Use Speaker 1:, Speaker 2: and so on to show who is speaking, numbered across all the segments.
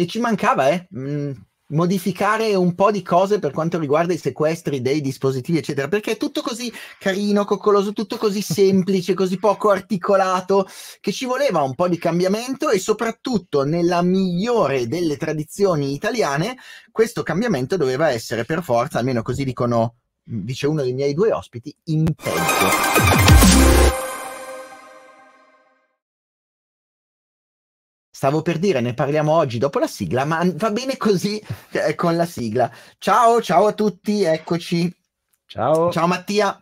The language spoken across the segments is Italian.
Speaker 1: e ci mancava, eh? Mm, modificare un po' di cose per quanto riguarda i sequestri dei dispositivi, eccetera, perché è tutto così carino, coccoloso, tutto così semplice, così poco articolato, che ci voleva un po' di cambiamento e soprattutto nella migliore delle tradizioni italiane, questo cambiamento doveva essere per forza, almeno così dicono, dice uno dei miei due ospiti, in tempo. Stavo per dire, ne parliamo oggi dopo la sigla, ma va bene così eh, con la sigla. Ciao, ciao a tutti, eccoci. Ciao. Ciao Mattia.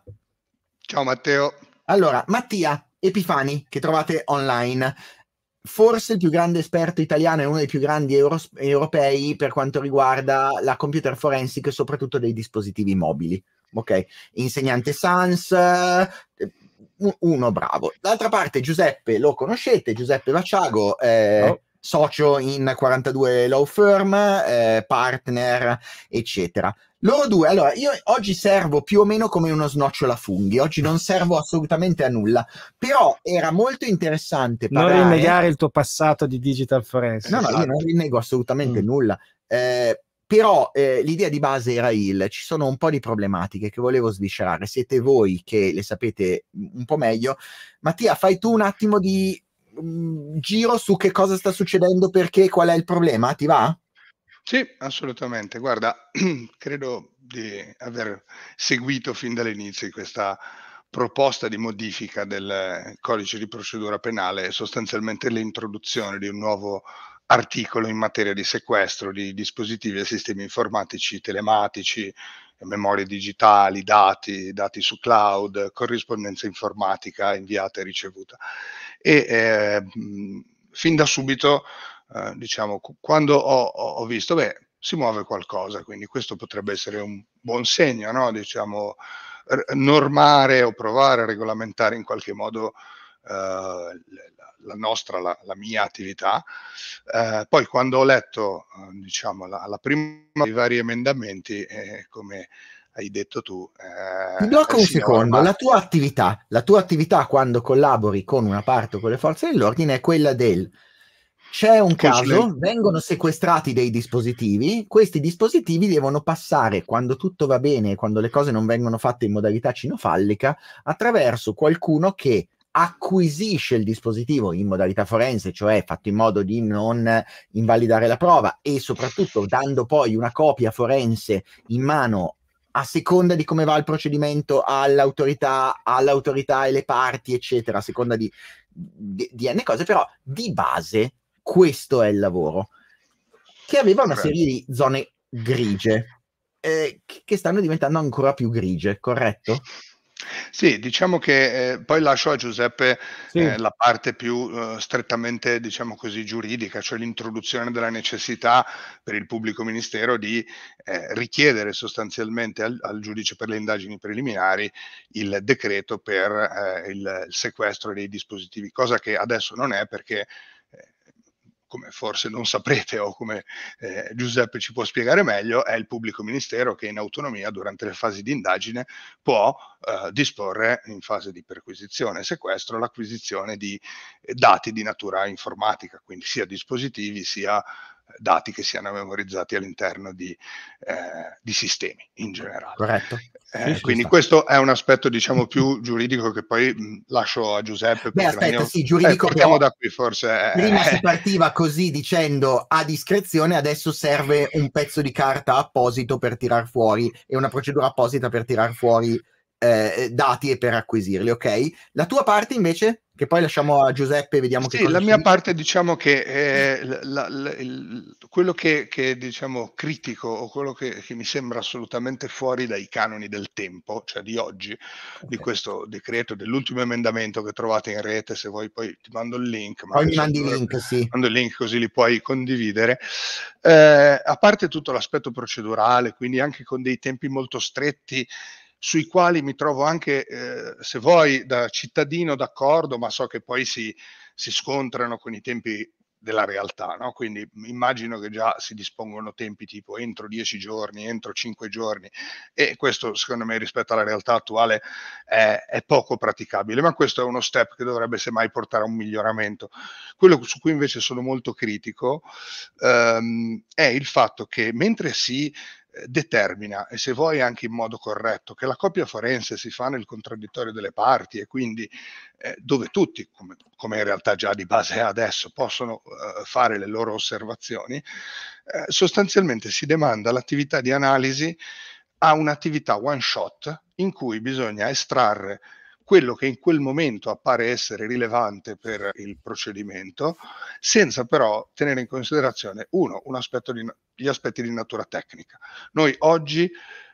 Speaker 1: Ciao Matteo. Allora, Mattia Epifani, che trovate online, forse il più grande esperto italiano e uno dei più grandi euros- europei per quanto riguarda la computer forensic e soprattutto dei dispositivi mobili. Ok, insegnante SANS, uno bravo. D'altra parte Giuseppe lo conoscete, Giuseppe Vaciago, eh, oh. socio in 42 law firm, eh, partner, eccetera. Loro due, allora io oggi servo più o meno come uno snocciola funghi, oggi non servo assolutamente a nulla, però era molto interessante parlare... Non rinnegare
Speaker 2: il tuo passato di digital forensic.
Speaker 1: No, no, io non rinnego assolutamente mm. nulla. Eh, però eh, l'idea di base era il ci sono un po' di problematiche che volevo sviscerare, siete voi che le sapete mhmm, un po' meglio. Mattia, fai tu un attimo di mh, mhmm, giro su che cosa sta succedendo, perché qual è il problema, ti va?
Speaker 3: Sì, assolutamente. Guarda, credo di aver seguito fin dall'inizio questa proposta di modifica del codice di procedura penale, sostanzialmente l'introduzione di un nuovo articolo in materia di sequestro di dispositivi e sistemi informatici telematici, memorie digitali, dati, dati su cloud, corrispondenza informatica inviata e ricevuta. E eh, fin da subito, eh, diciamo, quando ho, ho, visto, beh, si muove qualcosa, quindi questo potrebbe essere un buon segno, no? diciamo, normare o provare a regolamentare in qualche modo eh, la nostra, la, la mia attività. Eh, poi quando ho letto eh, diciamo, la, la prima dei vari emendamenti, eh, come hai detto tu... Eh, Ti blocco un secondo,
Speaker 1: la tua, attività, la tua attività quando collabori con una parte o con le forze dell'ordine è quella del... C'è un caso, vengono sequestrati dei dispositivi, questi dispositivi devono passare, quando tutto va bene, quando le cose non vengono fatte in modalità cinofallica, attraverso qualcuno che acquisisce il dispositivo in modalità forense, cioè fatto in modo di non invalidare la prova e soprattutto dando poi una copia forense in mano a seconda di come va il procedimento all'autorità, all'autorità e le parti, eccetera, a seconda di, di, di N cose, però di base questo è il lavoro, che aveva una serie di zone grigie, eh, che stanno diventando ancora più grigie, corretto?
Speaker 3: Sì, diciamo che eh, poi lascio a Giuseppe sì. eh, la parte più eh, strettamente, diciamo così, giuridica, cioè l'introduzione della necessità per il pubblico ministero di eh, richiedere sostanzialmente al, al, giudice per le indagini preliminari il decreto per il, eh, il sequestro dei dispositivi, cosa che adesso non è perché come forse non saprete o come eh, Giuseppe ci può spiegare meglio, è il pubblico ministero che in autonomia durante le fasi di indagine può eh, disporre in fase di perquisizione e sequestro l'acquisizione di eh, dati di natura informatica, quindi sia dispositivi sia dati che siano memorizzati all'interno di, eh, di sistemi in generale. Corretto. Eh, sì, quindi questo è un aspetto diciamo più giuridico che poi mh, lascio a Giuseppe. Beh, aspetta, sì, giuridico. Eh, però, da qui forse. Eh, prima eh. si
Speaker 1: partiva così dicendo a discrezione, adesso serve un pezzo di carta apposito per tirar fuori e una procedura apposita per tirar fuori eh, dati e per acquisirli, ok? La tua parte invece? che poi lasciamo a Giuseppe, e vediamo sì,
Speaker 3: che La mia parte diciamo che è la, la, il, quello che, che diciamo critico o quello che, che, mi sembra assolutamente fuori dai canoni del tempo, cioè di oggi, okay. di questo decreto, dell'ultimo emendamento che trovate in rete, se vuoi poi ti mando il link. Poi mi mandi il link, sì. Mando il link così li puoi condividere. Eh, a parte tutto l'aspetto procedurale, quindi anche con dei tempi molto stretti, sui quali mi trovo anche, eh, se vuoi, da cittadino d'accordo, ma so che poi si, si scontrano con i tempi della realtà, no? quindi immagino che già si dispongono tempi tipo entro dieci giorni, entro cinque giorni e questo secondo me rispetto alla realtà attuale è, è, poco praticabile, ma questo è uno step che dovrebbe semmai portare a un miglioramento. Quello su cui invece sono molto critico ehm, è il fatto che mentre si determina, e se vuoi anche in modo corretto, che la coppia forense si fa nel contraddittorio delle parti e quindi eh, dove tutti, come, come, in realtà già di base adesso, possono eh, fare le loro osservazioni, eh, sostanzialmente si demanda l'attività di analisi a un'attività one shot in cui bisogna estrarre quello che in quel momento appare essere rilevante per il procedimento, senza però tenere in considerazione, uno, un di, gli aspetti di natura tecnica. Noi oggi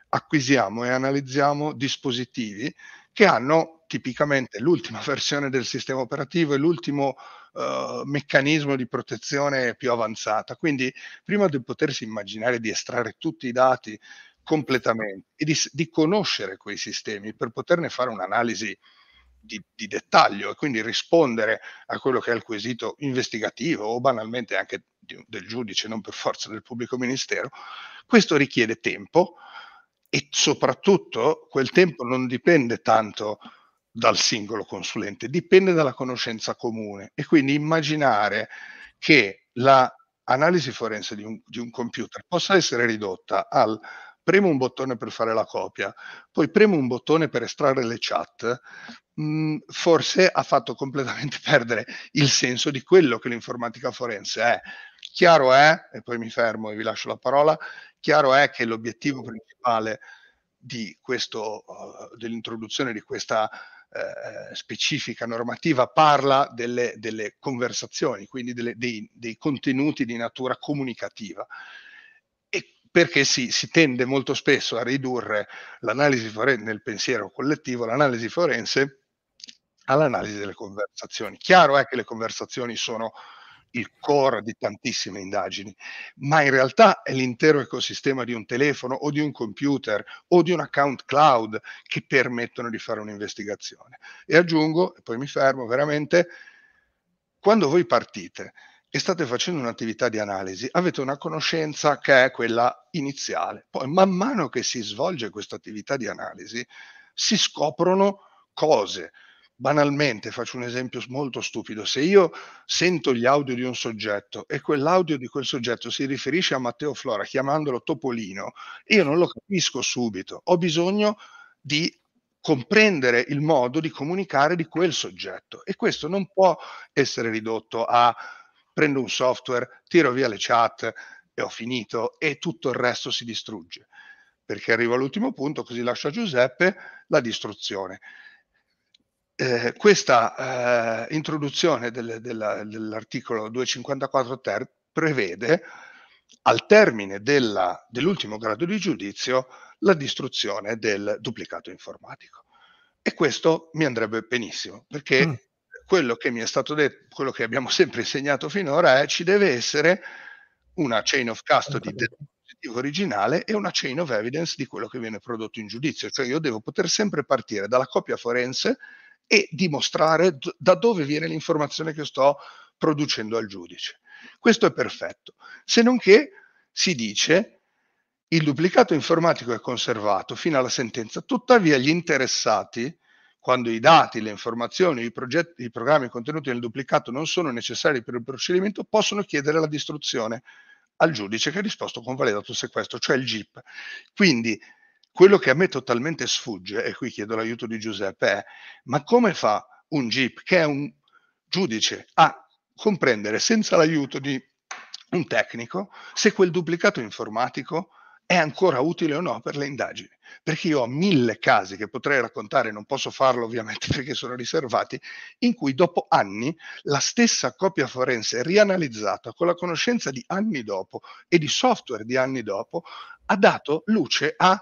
Speaker 3: acquisiamo e analizziamo dispositivi che hanno tipicamente l'ultima versione del sistema operativo e l'ultimo Uh, meccanismo di protezione più avanzata. Quindi prima di potersi immaginare di estrarre tutti i dati completamente e di, di conoscere quei sistemi per poterne fare un'analisi di, di, dettaglio e quindi rispondere a quello che è il quesito investigativo o banalmente anche di, del giudice, non per forza del pubblico ministero, questo richiede tempo e soprattutto quel tempo non dipende tanto dal singolo consulente, dipende dalla conoscenza comune e quindi immaginare che l'analisi la forense di un, di un computer possa essere ridotta al premo un bottone per fare la copia, poi premo un bottone per estrarre le chat, mh, mm, forse ha fatto completamente perdere il senso di quello che l'informatica forense è. Chiaro è, e poi mi fermo e vi lascio la parola, chiaro è che l'obiettivo principale di questo, uh, dell'introduzione di questa eh, specifica normativa parla delle, delle conversazioni, quindi delle, dei, dei, contenuti di natura comunicativa perché si, si, tende molto spesso a ridurre l'analisi forense nel pensiero collettivo, l'analisi forense all'analisi delle conversazioni. Chiaro è che le conversazioni sono il core di tantissime indagini, ma in realtà è l'intero ecosistema di un telefono o di un computer o di un account cloud che permettono di fare un'investigazione. E aggiungo, e poi mi fermo veramente, quando voi partite e state facendo un'attività di analisi, avete una conoscenza che è quella iniziale. Poi man mano che si svolge questa attività di analisi, si scoprono cose. Banalmente, faccio un esempio molto stupido, se io sento gli audio di un soggetto e quell'audio di quel soggetto si riferisce a Matteo Flora chiamandolo Topolino, io non lo capisco subito, ho bisogno di comprendere il modo di comunicare di quel soggetto e questo non può essere ridotto a prendo un software, tiro via le chat e ho finito e tutto il resto si distrugge. Perché arrivo all'ultimo punto, così lascio a Giuseppe la distruzione. Eh, questa eh, introduzione del, della, dell'articolo 254 ter prevede al termine della, dell'ultimo grado di giudizio la distruzione del duplicato informatico. E questo mi andrebbe benissimo, perché mm quello che mi è stato detto, quello che abbiamo sempre insegnato finora è ci deve essere una chain of custody del dispositivo originale e una chain of evidence di quello che viene prodotto in giudizio, cioè io devo poter sempre partire dalla coppia forense e dimostrare d- da dove viene l'informazione che sto producendo al giudice. Questo è perfetto, se non che si dice il duplicato informatico è conservato fino alla sentenza, tuttavia gli interessati quando i dati, le informazioni, i, progetti, i programmi contenuti nel duplicato non sono necessari per il procedimento, possono chiedere la distruzione al giudice che ha risposto con validato sequestro, cioè il GIP. Quindi quello che a me totalmente sfugge, e qui chiedo l'aiuto di Giuseppe, è ma come fa un GIP, che è un giudice, a comprendere senza l'aiuto di un tecnico se quel duplicato informatico è ancora utile o no per le indagini. Perché io ho mille casi che potrei raccontare, non posso farlo ovviamente perché sono riservati, in cui dopo anni la stessa copia forense rianalizzata con la conoscenza di anni dopo e di software di anni dopo ha dato luce a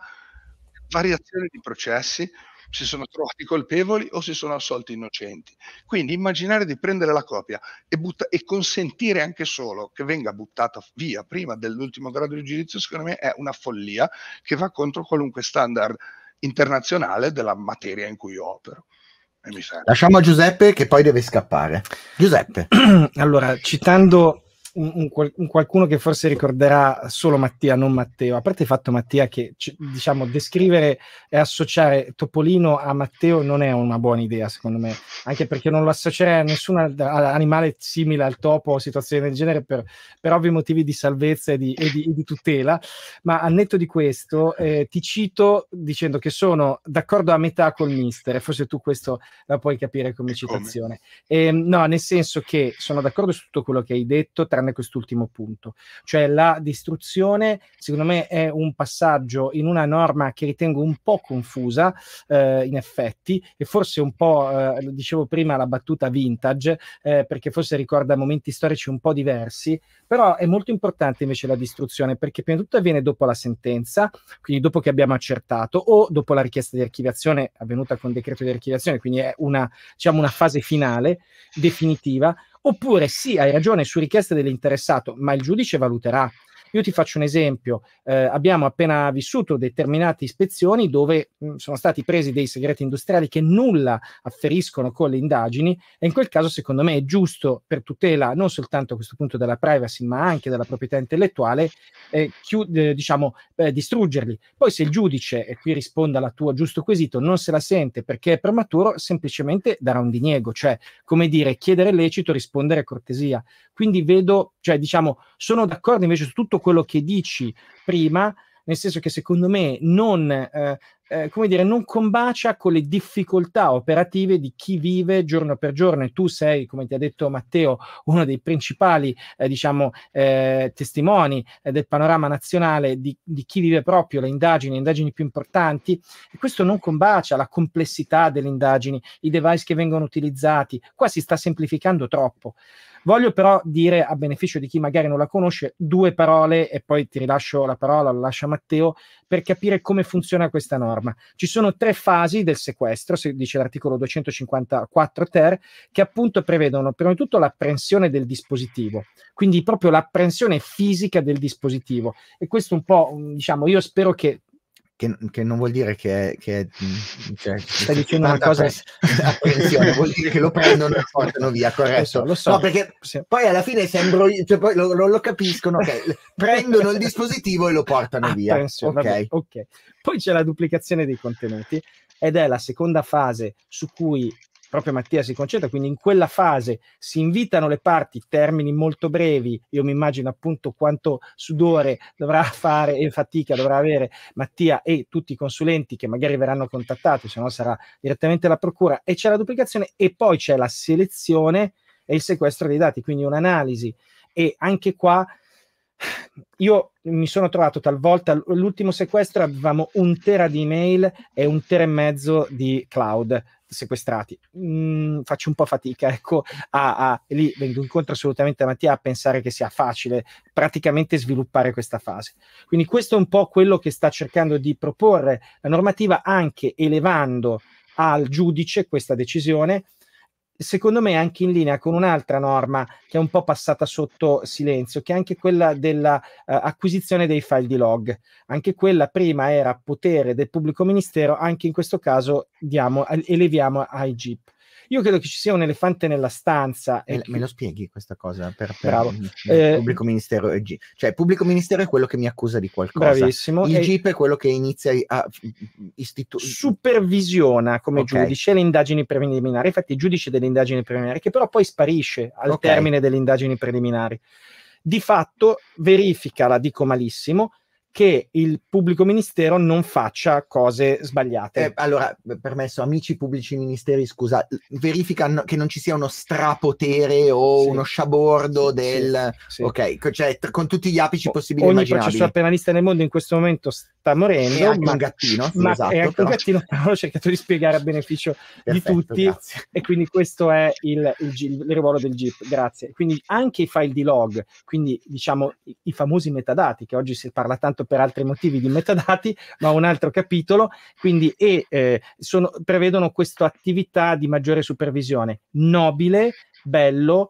Speaker 3: variazioni di processi, si sono trovati colpevoli o si sono assolti innocenti. Quindi immaginare di prendere la copia e, butta- e consentire anche solo che venga buttata via prima dell'ultimo grado di giudizio, secondo me è una follia che va contro qualunque standard internazionale della materia in cui opero. Lasciamo a
Speaker 2: Giuseppe che poi deve scappare. Giuseppe. allora, citando un, un, qualcuno che forse ricorderà solo Mattia, non Matteo. A parte il fatto, Mattia, che diciamo descrivere e associare Topolino a Matteo non è una buona idea, secondo me, anche perché non lo associerei a nessun animale simile al topo o situazioni del genere per, per ovvi motivi di salvezza e di, e di, e di tutela. Ma a netto di questo, eh, ti cito dicendo che sono d'accordo a metà col mister, e forse tu questo la puoi capire come citazione. Come? Eh, no, nel senso che sono d'accordo su tutto quello che hai detto, tra tranne quest'ultimo punto. Cioè la distruzione, secondo me, è un passaggio in una norma che ritengo un po' confusa, eh, in effetti, e forse un po', eh, lo dicevo prima, la battuta vintage, eh, perché forse ricorda momenti storici un po' diversi, però è molto importante invece la distruzione, perché prima di tutto avviene dopo la sentenza, quindi dopo che abbiamo accertato, o dopo la richiesta di archiviazione avvenuta con decreto di archiviazione, quindi è una, diciamo, una fase finale, definitiva, Oppure sì, hai ragione su richiesta dell'interessato, ma il giudice valuterà io ti faccio un esempio, eh, abbiamo appena vissuto determinate ispezioni dove mh, sono stati presi dei segreti industriali che nulla afferiscono con le indagini e in quel caso secondo me è giusto per tutela non soltanto a questo punto della privacy ma anche della proprietà intellettuale eh, chiud- eh, diciamo eh, distruggerli. Poi se il giudice, e qui risponda alla tua giusto quesito, non se la sente perché è prematuro, semplicemente darà un diniego, cioè come dire chiedere lecito rispondere a cortesia. Quindi vedo, cioè diciamo, sono d'accordo invece su tutto quello che dici prima, nel senso che secondo me non, eh, eh, come dire, non combacia con le difficoltà operative di chi vive giorno per giorno e tu sei, come ti ha detto Matteo, uno dei principali eh, diciamo, eh, testimoni eh, del panorama nazionale di, di, chi vive proprio le indagini, le indagini più importanti e questo non combacia la complessità delle indagini, i device che vengono utilizzati, qua si sta semplificando troppo. Voglio però dire, a beneficio di chi magari non la conosce, due parole e poi ti rilascio la parola, la lascia Matteo, per capire come funziona questa norma. Ci sono tre fasi del sequestro, se dice l'articolo 254 ter, che appunto prevedono prima di tutto l'apprensione del dispositivo, quindi proprio l'apprensione fisica del dispositivo. E questo un po', diciamo, io spero che che, che, non vuol dire che, che cioè, stai dicendo una cosa
Speaker 3: attenzione vuol dire che
Speaker 1: lo prendono e lo portano via corretto lo so, lo so. no perché sì. poi alla fine sembro cioè, poi lo, lo, lo capiscono okay.
Speaker 2: prendono il dispositivo e lo portano ah, via okay. ok poi c'è la duplicazione dei contenuti ed è la seconda fase su cui proprio Mattia si concentra, quindi in quella fase si invitano le parti, termini molto brevi, io mi immagino appunto quanto sudore dovrà fare e fatica dovrà avere Mattia e tutti i consulenti che magari verranno contattati, se no sarà direttamente la procura e c'è la duplicazione e poi c'è la selezione e il sequestro dei dati, quindi un'analisi e anche qua io mi sono trovato talvolta l'ultimo sequestro avevamo un tera di email e un tera e mezzo di cloud sequestrati mm, faccio un po' fatica ecco a, a lì vengo incontro assolutamente a Mattia a pensare che sia facile praticamente sviluppare questa fase quindi questo è un po' quello che sta cercando di proporre la normativa anche elevando al giudice questa decisione secondo me è anche in linea con un'altra norma che è un po' passata sotto silenzio, che è anche quella dell'acquisizione eh, uh, dei file di log. Anche quella prima era potere del pubblico ministero, anche in questo caso diamo, eleviamo ai GIP. Io credo che ci sia un elefante nella stanza. Me, che... me lo spieghi questa cosa per, per eh, pubblico
Speaker 1: ministero e G.
Speaker 2: Cioè, il pubblico ministero è quello che mi accusa di qualcosa. Bravissimo. Il e... GIP è quello che inizia a istituire. Supervisiona come okay. giudice le indagini preliminari. Infatti, il giudice delle indagini preliminari, che però poi sparisce al okay. termine delle indagini preliminari. Di fatto verifica, la dico malissimo, che il pubblico ministero non faccia cose sbagliate. Eh, allora, permesso, amici pubblici ministeri, scusa, verifica
Speaker 1: che non ci sia uno strapotere o sì. uno sciabordo del... Sì, sì. Ok, cioè
Speaker 2: t- con tutti gli apici o- possibili ogni immaginabili. Ogni processo penalista nel mondo in questo momento sta morendo. È ma, un gattino, ma esatto. È anche però... un gattino, però ho cercato di spiegare a beneficio Perfetto, di tutti grazie. e quindi questo è il, il, G- il ruolo del GIP, grazie. Quindi anche i file di log, quindi diciamo i, i famosi metadati che oggi si parla tanto dedicato per altri motivi di metadati, ma un altro capitolo, quindi e, eh, sono, prevedono questa attività di maggiore supervisione, nobile, bello,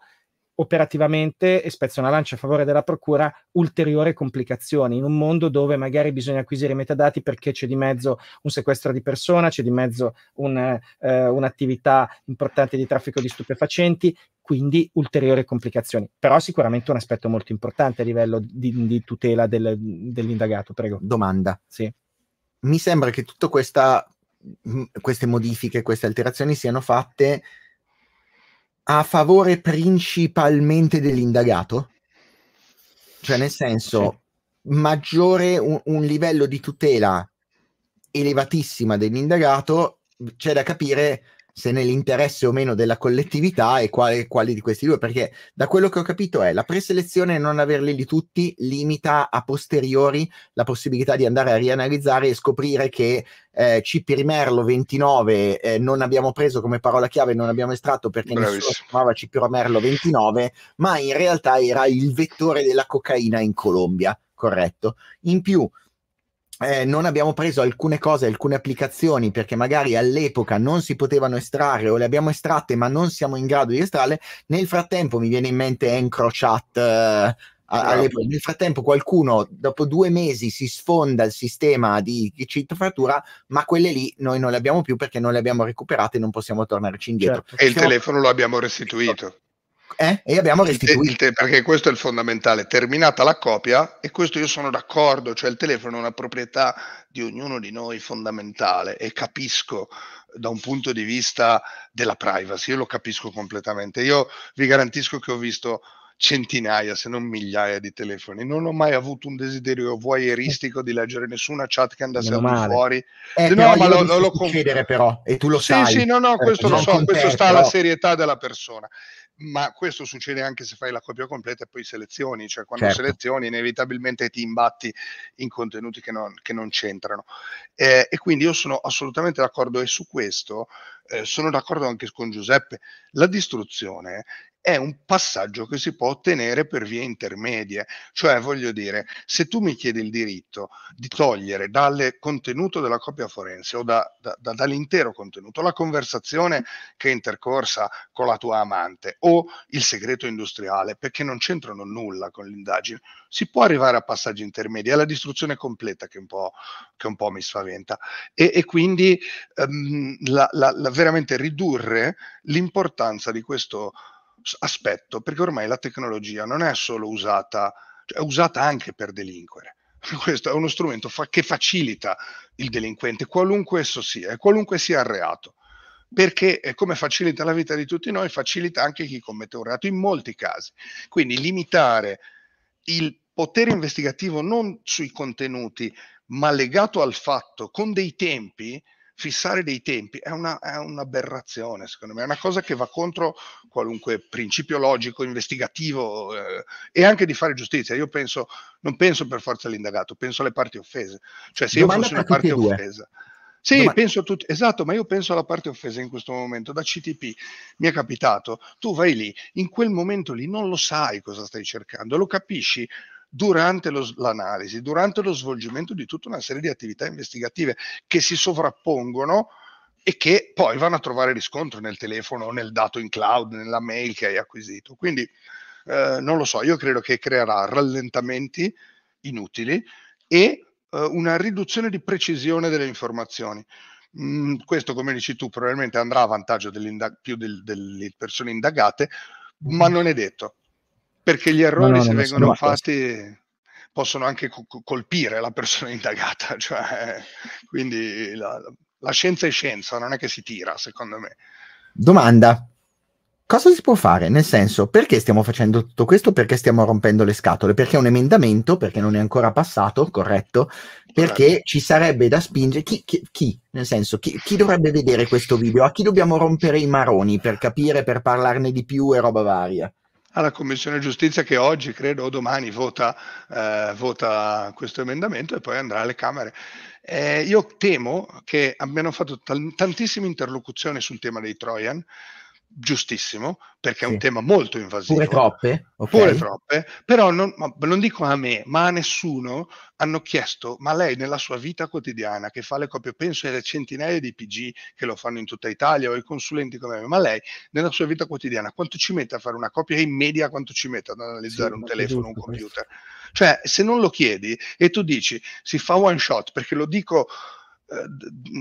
Speaker 2: operativamente e spezza una lancia a favore della procura ulteriori complicazioni in un mondo dove magari bisogna acquisire i metadati perché c'è di mezzo un sequestro di persona, c'è di mezzo un, eh, un'attività importante di traffico di stupefacenti, quindi ulteriori complicazioni. Però sicuramente un aspetto molto importante a livello di, di tutela del, dell'indagato. Prego. Domanda. Sì. Mi sembra
Speaker 1: che tutte queste modifiche, queste alterazioni siano fatte a favore principalmente dell'indagato? Cioè, nel senso, sì. maggiore un, un livello di tutela elevatissima dell'indagato, c'è da capire se nell'interesse o meno della collettività e quali, quali, di questi due, perché da quello che ho capito è la preselezione non averli di tutti limita a posteriori la possibilità di andare a rianalizzare e scoprire che eh, Ciprimerlo 29 eh, non abbiamo preso come parola chiave, non abbiamo estratto perché Bravissimo. nessuno si chiamava Ciprimerlo 29, ma in realtà era il vettore della cocaina in Colombia, corretto? In più eh, non abbiamo preso alcune cose, alcune applicazioni perché magari all'epoca non si potevano estrarre o le abbiamo estratte ma non siamo in grado di estrarle, nel frattempo mi viene in mente EncroChat. Eh, no. nel frattempo qualcuno dopo due mesi si sfonda il sistema di cittofrattura ma quelle lì noi non le abbiamo più perché non le abbiamo recuperate e non possiamo tornarci indietro certo. e il Siamo... telefono
Speaker 3: lo abbiamo restituito eh? e abbiamo restituito. Te, perché questo è il fondamentale, terminata la copia, e questo io sono d'accordo, cioè il telefono è una proprietà di ognuno di noi fondamentale e capisco da un punto di vista della privacy, io lo capisco completamente. Io vi garantisco che ho visto centinaia, se non migliaia di telefoni. Non ho mai avuto un desiderio voyeuristico di leggere nessuna chat che andasse fuori. Eh, no, ma lo, lo, lo comp- però, e tu lo sì, sai. Sì, no, no, certo, questo eh, lo so, questo te, sta però... alla serietà della persona ma questo succede anche se fai la copia completa e poi selezioni, cioè quando certo. selezioni inevitabilmente ti imbatti in contenuti che non, che non c'entrano. Eh, e quindi io sono assolutamente d'accordo e su questo eh, sono d'accordo anche con Giuseppe, la distruzione è un passaggio che si può ottenere per vie intermedie, cioè voglio dire, se tu mi chiedi il diritto di togliere dal contenuto della copia forense o da, da, da, dall'intero contenuto la conversazione che è intercorsa con la tua amante o il segreto industriale, perché non c'entrano nulla con l'indagine, si può arrivare a passaggi intermedi, è la distruzione completa che un po', che un po mi spaventa. E, e quindi um, la, la, la veramente ridurre l'importanza di questo aspetto, perché ormai la tecnologia non è solo usata, cioè è usata anche per delinquere. Questo è uno strumento fa, che facilita il delinquente, qualunque esso sia, e qualunque sia il reato perché come facilita la vita di tutti noi, facilita anche chi commette un reato in molti casi. Quindi limitare il potere investigativo non sui contenuti, ma legato al fatto, con dei tempi, fissare dei tempi è, una, è un'aberrazione, secondo me, è una cosa che va contro qualunque principio logico, investigativo eh, e anche di fare giustizia. Io penso, non penso per forza all'indagato, penso alle parti offese. Cioè, se Domanda io fossi una parte offesa. Sì, Domanda. penso tutti, esatto, ma io penso alla parte offesa in questo momento, da CTP mi è capitato, tu vai lì, in quel momento lì non lo sai cosa stai cercando, lo capisci durante lo, l'analisi, durante lo svolgimento di tutta una serie di attività investigative che si sovrappongono e che poi vanno a trovare riscontro nel telefono, nel dato in cloud, nella mail che hai acquisito. Quindi eh, non lo so, io credo che creerà rallentamenti inutili e eh, una riduzione di precisione delle informazioni. Mm, questo, come dici tu, probabilmente andrà a vantaggio più del, delle persone indagate, ma mm-hmm. non è detto. Perché gli errori, no, no, se vengono certo. fatti, possono anche co- colpire la persona indagata. Cioè, quindi la, la scienza è scienza, non è che si tira, secondo me.
Speaker 1: Domanda. Cosa si può fare? Nel senso, perché stiamo facendo tutto questo? Perché stiamo rompendo le scatole? Perché è un emendamento, perché non è ancora passato, corretto? Perché corretto. ci sarebbe da spingere... Chi, chi, chi? Nel senso, chi, chi, dovrebbe vedere questo video? A chi dobbiamo rompere i maroni per capire, per parlarne di più e roba varia?
Speaker 3: alla Commissione Giustizia che oggi, credo, o domani vota, eh, vota questo emendamento e poi andrà alle Camere. Eh, io temo che abbiano fatto tantissime interlocuzioni sul tema dei Trojan, giustissimo, perché è un tema molto invasivo. Pure troppe. Okay. Pure troppe, però non, non, dico a me, ma a nessuno hanno chiesto, ma lei nella sua vita quotidiana che fa le copie, penso alle centinaia di PG che lo fanno in tutta Italia o i consulenti come me, ma lei nella sua vita quotidiana quanto ci mette a fare una copia in media, quanto ci mette ad analizzare sì, un telefono, giusto, un computer? Questo. Cioè, se non lo chiedi e tu dici si fa one shot perché lo dico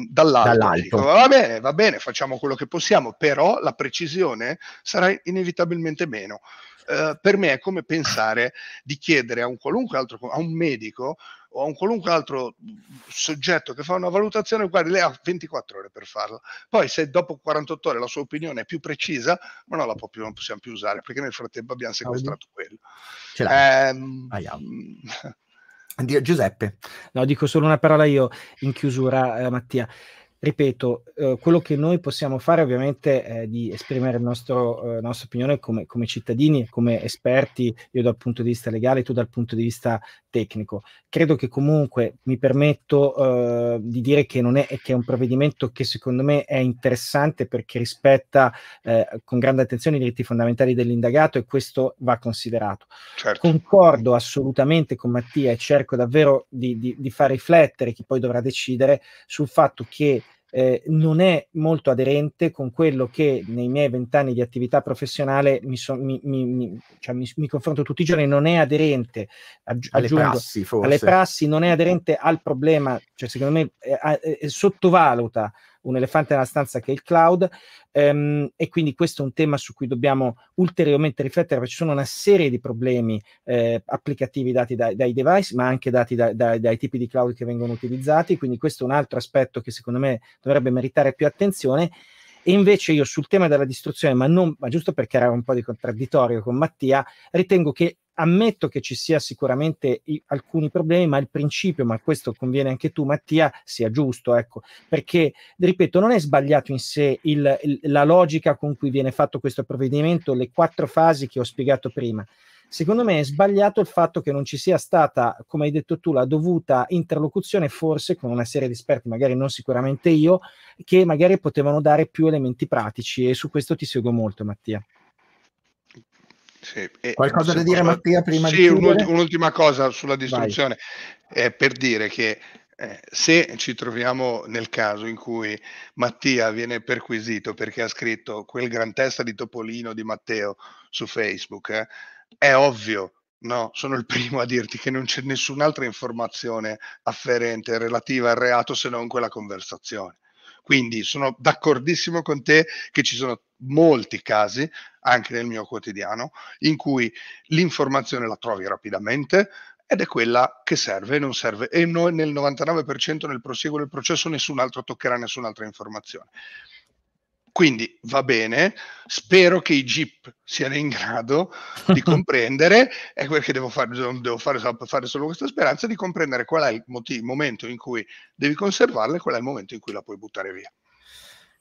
Speaker 3: dall'alto. dall'alto. va bene, va bene, facciamo quello che possiamo, però la precisione sarà inevitabilmente meno. Uh, per me è come pensare di chiedere a un qualunque altro, a un medico o a un qualunque altro soggetto che fa una valutazione, guardi, lei ha 24 ore per farla. Poi se dopo 48 ore la sua opinione è più precisa, ma non la più, non possiamo più usare perché nel frattempo abbiamo sequestrato quello. Ce l'ha. Eh,
Speaker 2: di Giuseppe. No, dico solo una parola io in chiusura, eh, Mattia ripeto, eh, quello che noi possiamo fare ovviamente è di esprimere eh, la eh, nostra opinione come, come, cittadini, come esperti, io dal punto di vista legale, tu dal punto di vista tecnico. Credo che comunque mi permetto eh, di dire che, non è, che è un provvedimento che secondo me è interessante perché rispetta eh, con grande attenzione i diritti fondamentali dell'indagato e questo va considerato. Certo. Concordo assolutamente con Mattia e cerco davvero di, di, di far riflettere chi poi dovrà decidere sul fatto che eh, non è molto aderente con quello che nei miei vent'anni di attività professionale mi, so, mi, mi, cioè mi, confronto tutti i giorni, non è aderente aggi- alle, aggiungo, prassi, alle, prassi non è aderente al problema, cioè secondo me eh, eh, sottovaluta un elefante nella stanza che è il cloud ehm, e quindi questo è un tema su cui dobbiamo ulteriormente riflettere perché ci sono una serie di problemi eh, applicativi dati da, dai device ma anche dati da, da, dai tipi di cloud che vengono utilizzati quindi questo è un altro aspetto che secondo me dovrebbe meritare più attenzione e invece io sul tema della distruzione, ma, non, ma giusto perché era un po' di contraddittorio con Mattia, ritengo che ammetto che ci sia sicuramente i, alcuni problemi, ma il principio, ma questo conviene anche tu Mattia, sia giusto, ecco, perché, ripeto, non è sbagliato in sé il, il, la logica con cui viene fatto questo provvedimento, le quattro fasi che ho spiegato prima. Secondo me è sbagliato il fatto che non ci sia stata, come hai detto tu, la dovuta interlocuzione forse con una serie di esperti, magari non sicuramente io, che magari potevano dare più elementi pratici e su questo ti seguo molto Mattia.
Speaker 3: Sì, e, Qualcosa da dire Mattia prima sì, di chiudere? un'ultima cosa sulla distruzione, eh, per dire che eh, se ci troviamo nel caso in cui Mattia viene perquisito perché ha scritto quel gran testa di Topolino di Matteo su Facebook, eh, è ovvio No, sono il primo a dirti che non c'è nessun'altra informazione afferente relativa al reato se non quella conversazione. Quindi sono d'accordissimo con te che ci sono molti casi, anche nel mio quotidiano, in cui l'informazione la trovi rapidamente ed è quella che serve e non serve. E noi nel 99% nel prosieguo del processo nessun altro toccherà nessun'altra informazione. Quindi va bene, spero che i GIP siano in grado di comprendere, è quel che devo fare, devo fare, fare solo questa speranza, di comprendere qual è il, motivo, il momento in cui devi conservarla e qual è il momento in cui la puoi buttare via.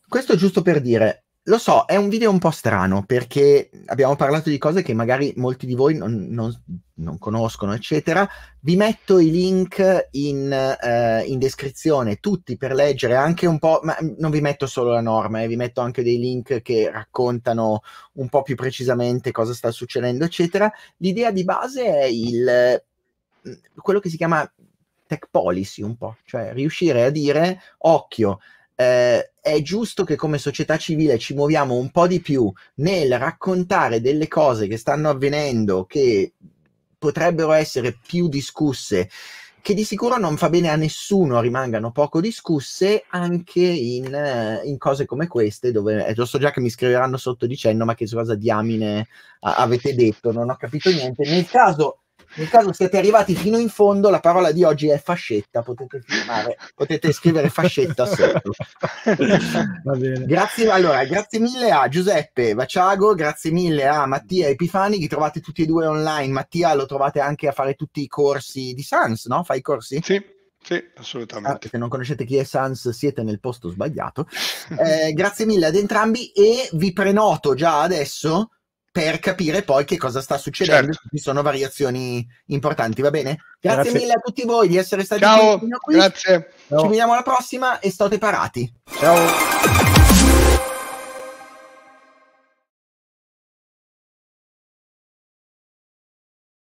Speaker 1: Questo è giusto per dire, lo so, è un video un po' strano perché abbiamo parlato di cose che magari molti di voi non, non, non conoscono, eccetera. Vi metto i link in, eh, in, descrizione, tutti per leggere anche un po', ma mm, non vi metto solo la norma, eh, vi metto anche dei link che raccontano un po' più precisamente cosa sta succedendo, eccetera. L'idea di base è il, mm, quello che si chiama tech policy un po', cioè riuscire a dire, occhio, eh, è giusto che come società civile ci muoviamo un po' di più nel raccontare delle cose che stanno avvenendo, che potrebbero essere più discusse, che di sicuro non fa bene a nessuno, rimangano poco discusse anche in, eh, in cose come queste, dove eh, lo so già che mi scriveranno sotto dicendo ma che cosa diamine avete detto, non ho capito niente. Nel caso nel caso siete arrivati fino in fondo, la parola di oggi è fascetta. Potete, firmare, potete scrivere fascetta sotto. Grazie, allora, grazie mille a Giuseppe Vaciago, grazie mille a Mattia Epifani. Li trovate tutti e due online. Mattia lo trovate anche a fare tutti i corsi di Sans, no? Fai i corsi? Sì. Sì, assolutamente. Ah, se non conoscete chi è Sans, siete nel posto sbagliato. Eh, grazie mille ad entrambi e vi prenoto già adesso per capire poi che cosa sta succedendo, certo. ci sono variazioni importanti, va bene? Grazie, grazie, mille a tutti voi di essere stati Ciao, qui. Ciao, grazie. Ci vediamo alla prossima e
Speaker 2: state parati. Ciao.